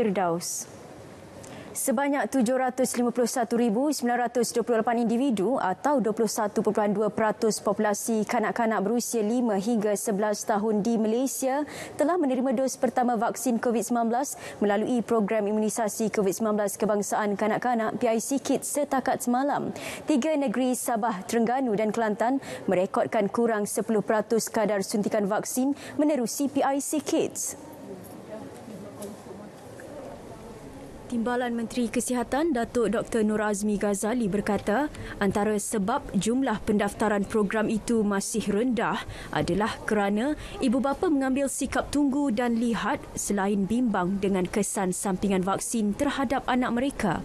Firdaus. Sebanyak 751,928 individu atau 21.2 populasi kanak-kanak berusia 5 hingga 11 tahun di Malaysia telah menerima dos pertama vaksin COVID-19 melalui program imunisasi COVID-19 Kebangsaan Kanak-Kanak PIC Kids setakat semalam. Tiga negeri Sabah, Terengganu dan Kelantan merekodkan kurang 10 kadar suntikan vaksin menerusi PIC Kids. Timbalan Menteri Kesihatan Datuk Dr. Nur Azmi Ghazali berkata antara sebab jumlah pendaftaran program itu masih rendah adalah kerana ibu bapa mengambil sikap tunggu dan lihat selain bimbang dengan kesan sampingan vaksin terhadap anak mereka.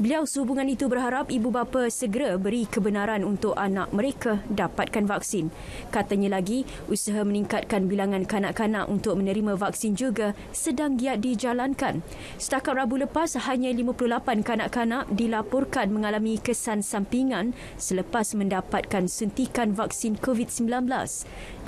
Beliau sehubungan itu berharap ibu bapa segera beri kebenaran untuk anak mereka dapatkan vaksin. Katanya lagi, usaha meningkatkan bilangan kanak-kanak untuk menerima vaksin juga sedang giat dijalankan. Setakat Rabu lepas, hanya 58 kanak-kanak dilaporkan mengalami kesan sampingan selepas mendapatkan suntikan vaksin COVID-19.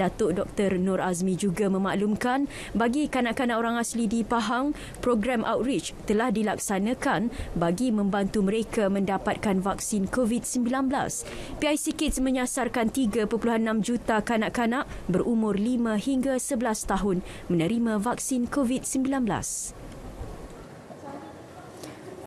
Datuk Dr. Nur Azmi juga memaklumkan bagi kanak-kanak orang asli di Pahang, program outreach telah dilaksanakan bagi membantu membantu mereka mendapatkan vaksin COVID-19. PIC Kids menyasarkan 3.6 juta kanak-kanak berumur 5 hingga 11 tahun menerima vaksin COVID-19.